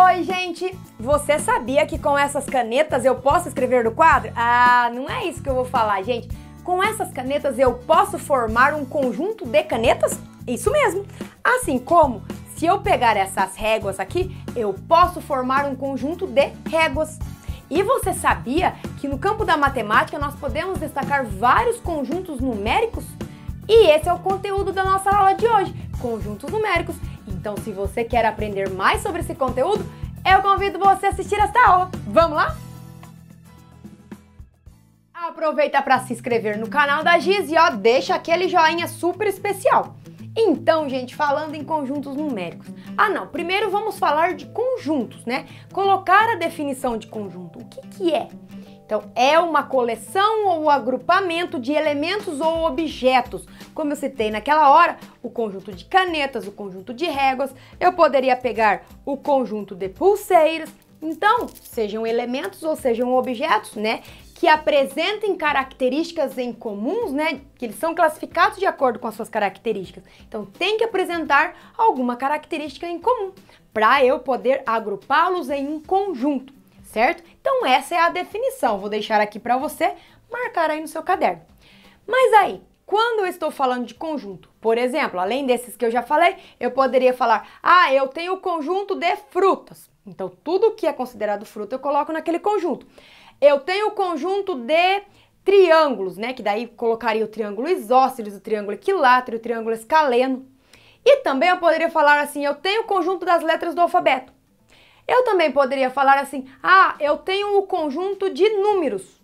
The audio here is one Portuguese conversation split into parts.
Oi, gente! Você sabia que com essas canetas eu posso escrever no quadro? Ah, não é isso que eu vou falar, gente. Com essas canetas eu posso formar um conjunto de canetas? Isso mesmo! Assim como, se eu pegar essas réguas aqui, eu posso formar um conjunto de réguas. E você sabia que no campo da matemática nós podemos destacar vários conjuntos numéricos? E esse é o conteúdo da nossa aula de hoje: conjuntos numéricos. Então, se você quer aprender mais sobre esse conteúdo, eu convido você a assistir esta aula. Vamos lá? Aproveita para se inscrever no canal da Giz e ó, deixa aquele joinha super especial. Então, gente, falando em conjuntos numéricos. Ah, não, primeiro vamos falar de conjuntos, né? Colocar a definição de conjunto. O que, que é? Então, é uma coleção ou agrupamento de elementos ou objetos. Como eu citei naquela hora, o conjunto de canetas, o conjunto de réguas, eu poderia pegar o conjunto de pulseiras. Então, sejam elementos ou sejam objetos, né, que apresentem características em comuns, né, que eles são classificados de acordo com as suas características. Então, tem que apresentar alguma característica em comum para eu poder agrupá-los em um conjunto certo? Então essa é a definição. Vou deixar aqui para você marcar aí no seu caderno. Mas aí, quando eu estou falando de conjunto, por exemplo, além desses que eu já falei, eu poderia falar: "Ah, eu tenho o conjunto de frutas". Então tudo que é considerado fruta eu coloco naquele conjunto. Eu tenho o conjunto de triângulos, né? Que daí colocaria o triângulo isósceles, o triângulo equilátero, o triângulo escaleno. E também eu poderia falar assim: eu tenho o conjunto das letras do alfabeto. Eu também poderia falar assim: ah, eu tenho o um conjunto de números.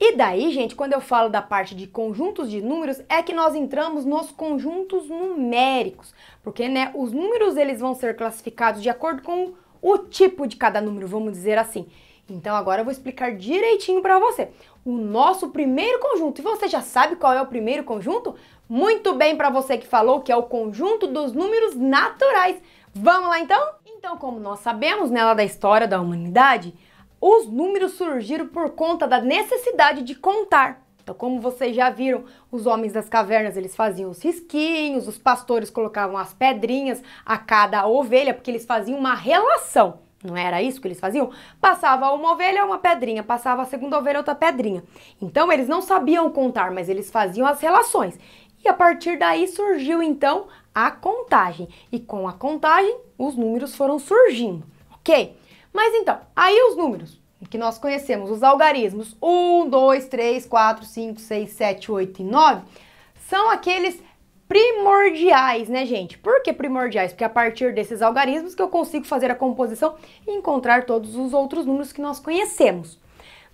E daí, gente, quando eu falo da parte de conjuntos de números, é que nós entramos nos conjuntos numéricos, porque né, os números eles vão ser classificados de acordo com o tipo de cada número, vamos dizer assim. Então agora eu vou explicar direitinho para você o nosso primeiro conjunto. E você já sabe qual é o primeiro conjunto? Muito bem para você que falou que é o conjunto dos números naturais. Vamos lá então? Então, como nós sabemos nela né, da história da humanidade, os números surgiram por conta da necessidade de contar. Então, como vocês já viram, os homens das cavernas, eles faziam os risquinhos, os pastores colocavam as pedrinhas a cada ovelha, porque eles faziam uma relação. Não era isso que eles faziam? Passava uma ovelha, uma pedrinha, passava a segunda ovelha, outra pedrinha. Então, eles não sabiam contar, mas eles faziam as relações. E a partir daí surgiu então a contagem. E com a contagem os números foram surgindo, ok? Mas então, aí os números que nós conhecemos, os algarismos 1, 2, 3, 4, 5, 6, 7, 8 e 9, são aqueles primordiais, né, gente? Por que primordiais? Porque a partir desses algarismos que eu consigo fazer a composição e encontrar todos os outros números que nós conhecemos.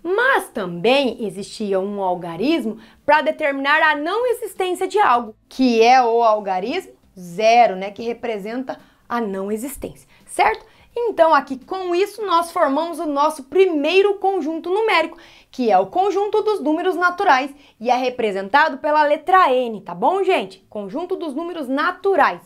Mas também existia um algarismo para determinar a não existência de algo, que é o algarismo zero, né, que representa a não existência, certo? Então, aqui com isso, nós formamos o nosso primeiro conjunto numérico, que é o conjunto dos números naturais e é representado pela letra N, tá bom, gente? Conjunto dos números naturais.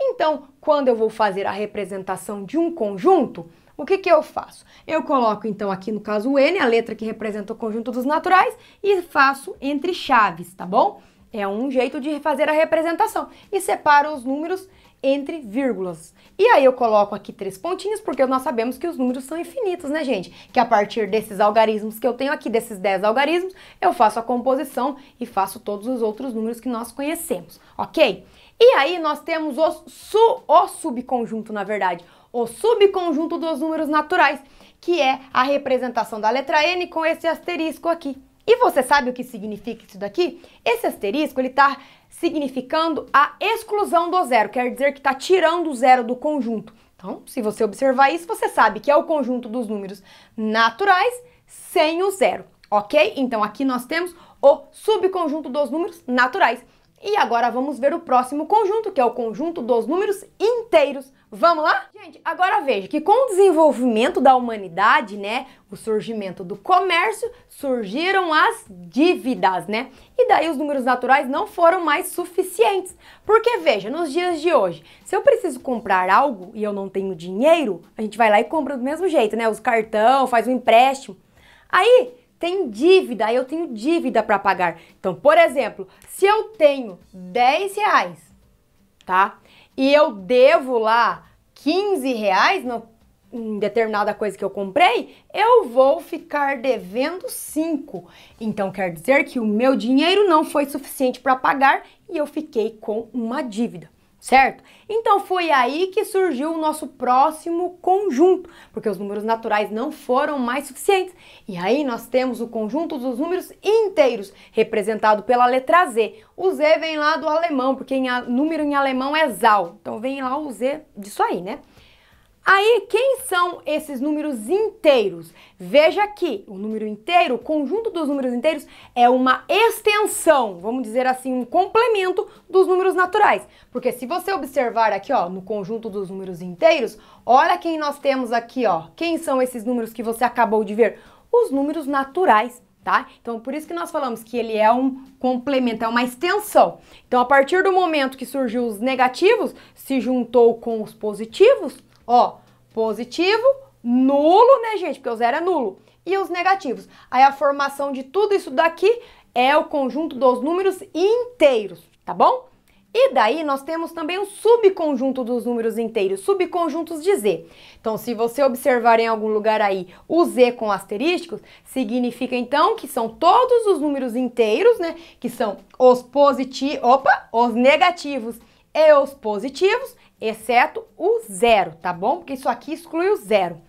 Então, quando eu vou fazer a representação de um conjunto, o que, que eu faço? Eu coloco, então, aqui no caso o N, a letra que representa o conjunto dos naturais, e faço entre chaves, tá bom? É um jeito de fazer a representação. E separo os números entre vírgulas. E aí eu coloco aqui três pontinhos, porque nós sabemos que os números são infinitos, né, gente? Que a partir desses algarismos que eu tenho aqui, desses 10 algarismos, eu faço a composição e faço todos os outros números que nós conhecemos, ok? E aí nós temos o, su, o subconjunto, na verdade, o subconjunto dos números naturais, que é a representação da letra N com esse asterisco aqui. E você sabe o que significa isso daqui? Esse asterisco, ele está significando a exclusão do zero, quer dizer que está tirando o zero do conjunto. Então, se você observar isso, você sabe que é o conjunto dos números naturais sem o zero, ok? Então, aqui nós temos o subconjunto dos números naturais. E agora vamos ver o próximo conjunto, que é o conjunto dos números inteiros. Vamos lá? Gente, agora veja que com o desenvolvimento da humanidade, né, o surgimento do comércio, surgiram as dívidas, né? E daí os números naturais não foram mais suficientes. Porque veja, nos dias de hoje, se eu preciso comprar algo e eu não tenho dinheiro, a gente vai lá e compra do mesmo jeito, né? Os cartão, faz um empréstimo. Aí tem dívida, aí eu tenho dívida para pagar. Então, por exemplo, se eu tenho 10 reais, tá? e eu devo lá 15 reais no, em determinada coisa que eu comprei, eu vou ficar devendo 5. Então quer dizer que o meu dinheiro não foi suficiente para pagar e eu fiquei com uma dívida certo? Então foi aí que surgiu o nosso próximo conjunto, porque os números naturais não foram mais suficientes. E aí nós temos o conjunto dos números inteiros, representado pela letra Z. O Z vem lá do alemão, porque em, número em alemão é Zal. Então vem lá o Z disso aí, né? Aí, quem são esses números inteiros? Veja que o número inteiro, o conjunto dos números inteiros, é uma extensão, vamos dizer assim, um complemento dos números naturais. Porque se você observar aqui, ó, no conjunto dos números inteiros, olha quem nós temos aqui, ó. Quem são esses números que você acabou de ver? Os números naturais. Tá? Então, por isso que nós falamos que ele é um complemento, é uma extensão. Então, a partir do momento que surgiu os negativos, se juntou com os positivos, Ó, positivo, nulo, né, gente? Porque o zero é nulo. E os negativos. Aí a formação de tudo isso daqui é o conjunto dos números inteiros, tá bom? E daí nós temos também o um subconjunto dos números inteiros, subconjuntos de Z. Então, se você observar em algum lugar aí o Z com asterísticos, significa então que são todos os números inteiros, né? Que são os positivos, opa, os negativos e os positivos, exceto o zero, tá bom? Porque isso aqui exclui o zero.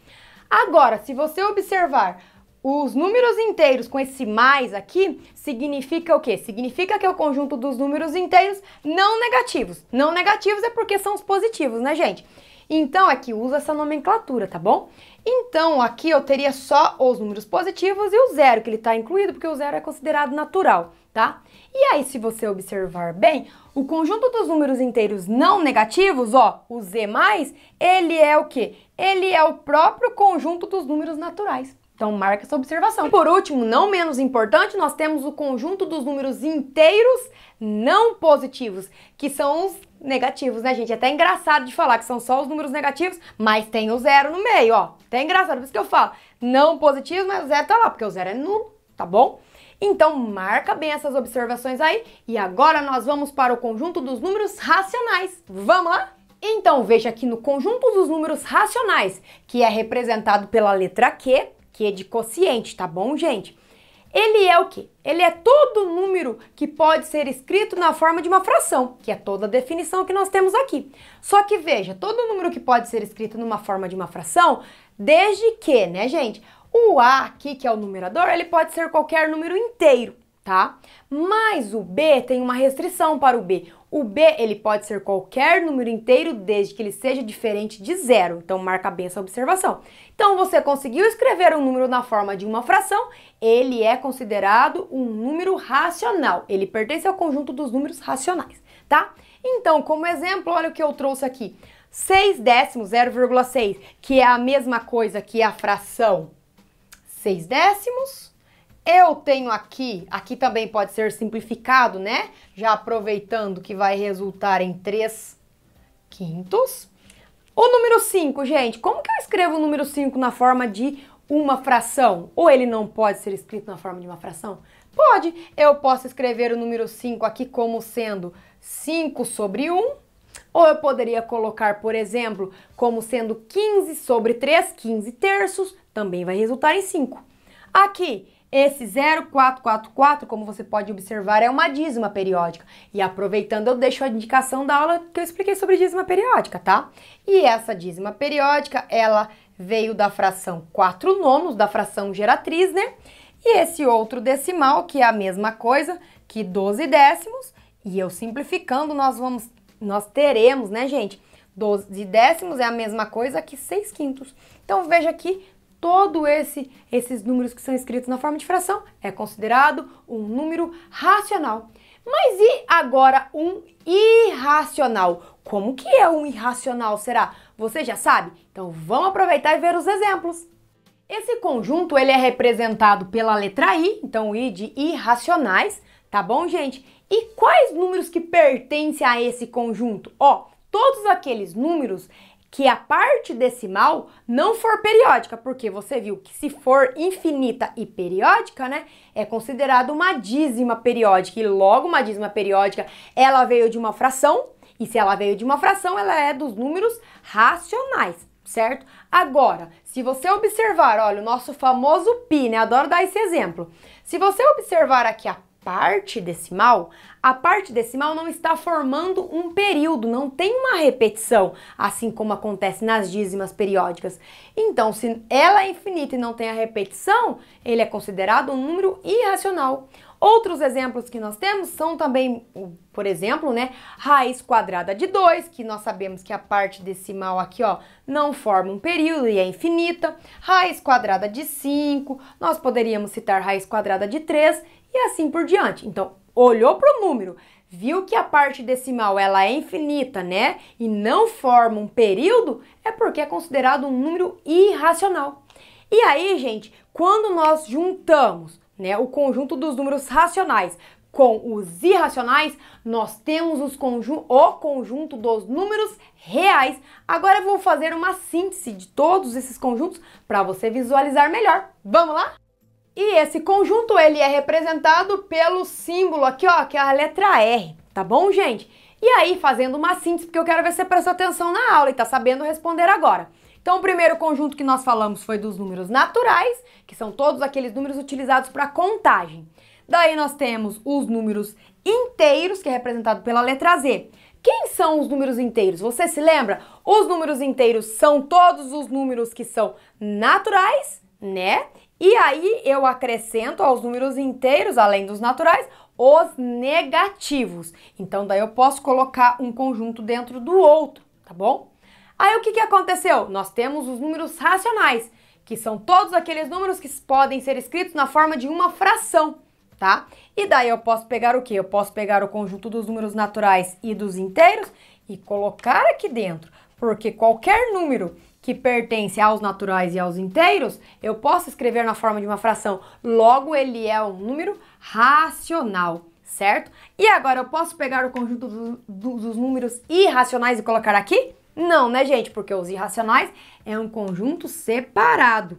Agora, se você observar os números inteiros com esse mais aqui, significa o quê? Significa que é o conjunto dos números inteiros não negativos. Não negativos é porque são os positivos, né, gente? Então, é que usa essa nomenclatura, tá bom? Então, aqui eu teria só os números positivos e o zero, que ele está incluído, porque o zero é considerado natural tá? E aí, se você observar bem, o conjunto dos números inteiros não negativos, ó, o Z+, ele é o quê? Ele é o próprio conjunto dos números naturais. Então, marca essa observação. E por último, não menos importante, nós temos o conjunto dos números inteiros não positivos, que são os negativos, né, gente? É até engraçado de falar que são só os números negativos, mas tem o zero no meio, ó. Até engraçado, por isso que eu falo. Não positivos, mas o zero tá lá, porque o zero é nulo, tá bom? Então marca bem essas observações aí e agora nós vamos para o conjunto dos números racionais. Vamos lá? Então veja que no conjunto dos números racionais, que é representado pela letra Q, que é de quociente, tá bom, gente? Ele é o que? Ele é todo número que pode ser escrito na forma de uma fração, que é toda a definição que nós temos aqui. Só que veja, todo número que pode ser escrito numa forma de uma fração, desde que, né, gente? O A aqui, que é o numerador, ele pode ser qualquer número inteiro, tá? Mas o B tem uma restrição para o B. O B ele pode ser qualquer número inteiro desde que ele seja diferente de zero. Então marca bem essa observação. Então você conseguiu escrever um número na forma de uma fração, ele é considerado um número racional. Ele pertence ao conjunto dos números racionais, tá? Então, como exemplo, olha o que eu trouxe aqui. 6 décimos, 0,6, que é a mesma coisa que a fração 6 décimos. Eu tenho aqui, aqui também pode ser simplificado, né? Já aproveitando que vai resultar em 3 quintos. O número 5, gente, como que eu escrevo o número 5 na forma de uma fração? Ou ele não pode ser escrito na forma de uma fração? Pode, eu posso escrever o número 5 aqui como sendo 5 sobre 1 ou eu poderia colocar, por exemplo, como sendo 15 sobre 3, 15 terços, também vai resultar em 5. Aqui, esse 0444, como você pode observar, é uma dízima periódica. E aproveitando, eu deixo a indicação da aula que eu expliquei sobre dízima periódica, tá? E essa dízima periódica, ela veio da fração 4 nonos, da fração geratriz, né? E esse outro decimal, que é a mesma coisa que 12 décimos, e eu simplificando, nós vamos nós teremos, né, gente? 12 décimos é a mesma coisa que 6 quintos. Então veja aqui todo esse esses números que são escritos na forma de fração é considerado um número racional. Mas e agora um irracional? Como que é um irracional, será? Você já sabe? Então vamos aproveitar e ver os exemplos. Esse conjunto ele é representado pela letra I, então I de irracionais, tá bom, gente? E quais números que pertencem a esse conjunto? Ó, todos aqueles números que a parte decimal não for periódica, porque você viu que se for infinita e periódica, né, é considerado uma dízima periódica e logo uma dízima periódica, ela veio de uma fração, e se ela veio de uma fração, ela é dos números racionais, certo? Agora, se você observar, olha, o nosso famoso pi, né, adoro dar esse exemplo. Se você observar aqui a parte decimal, a parte decimal não está formando um período, não tem uma repetição, assim como acontece nas dízimas periódicas. Então, se ela é infinita e não tem a repetição, ele é considerado um número irracional. Outros exemplos que nós temos são também, por exemplo, né, raiz quadrada de 2, que nós sabemos que a parte decimal aqui, ó, não forma um período e é infinita. Raiz quadrada de 5, nós poderíamos citar raiz quadrada de 3 e assim por diante. Então, olhou para o número, viu que a parte decimal ela é infinita, né? E não forma um período, é porque é considerado um número irracional. E aí, gente, quando nós juntamos né, o conjunto dos números racionais com os irracionais, nós temos os conju o conjunto dos números reais. Agora eu vou fazer uma síntese de todos esses conjuntos para você visualizar melhor. Vamos lá? E esse conjunto ele é representado pelo símbolo aqui, ó, que é a letra R, tá bom, gente? E aí, fazendo uma síntese, porque eu quero ver se você prestou atenção na aula e tá sabendo responder agora. Então, o primeiro conjunto que nós falamos foi dos números naturais, que são todos aqueles números utilizados para contagem. Daí nós temos os números inteiros, que é representado pela letra Z. Quem são os números inteiros? Você se lembra? Os números inteiros são todos os números que são naturais, né? E aí eu acrescento aos números inteiros, além dos naturais, os negativos. Então daí eu posso colocar um conjunto dentro do outro, tá bom? Aí o que, que aconteceu? Nós temos os números racionais, que são todos aqueles números que podem ser escritos na forma de uma fração, tá? E daí eu posso pegar o que? Eu posso pegar o conjunto dos números naturais e dos inteiros e colocar aqui dentro, porque qualquer número que pertence aos naturais e aos inteiros, eu posso escrever na forma de uma fração. Logo, ele é um número racional, certo? E agora, eu posso pegar o conjunto do, do, dos números irracionais e colocar aqui? Não, né, gente? Porque os irracionais é um conjunto separado.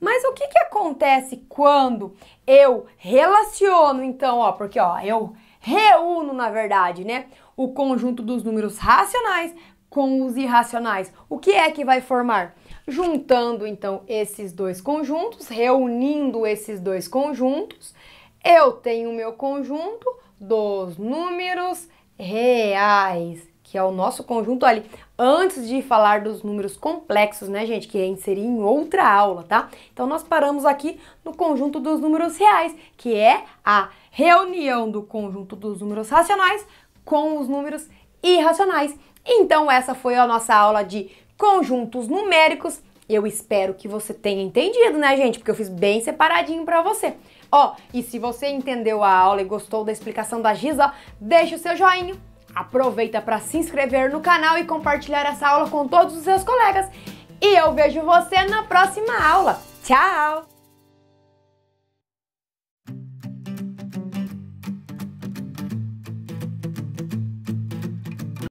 Mas o que, que acontece quando eu relaciono, então, ó, porque ó, eu reúno, na verdade, né, o conjunto dos números racionais com os irracionais. O que é que vai formar? Juntando então esses dois conjuntos, reunindo esses dois conjuntos, eu tenho o meu conjunto dos números reais, que é o nosso conjunto ali. Antes de falar dos números complexos, né, gente, que seria em outra aula, tá? Então nós paramos aqui no conjunto dos números reais, que é a reunião do conjunto dos números racionais com os números irracionais. Então essa foi a nossa aula de conjuntos numéricos. Eu espero que você tenha entendido, né, gente? Porque eu fiz bem separadinho para você. Ó, e se você entendeu a aula e gostou da explicação da Giza, deixa o seu joinha. Aproveita para se inscrever no canal e compartilhar essa aula com todos os seus colegas. E eu vejo você na próxima aula. Tchau!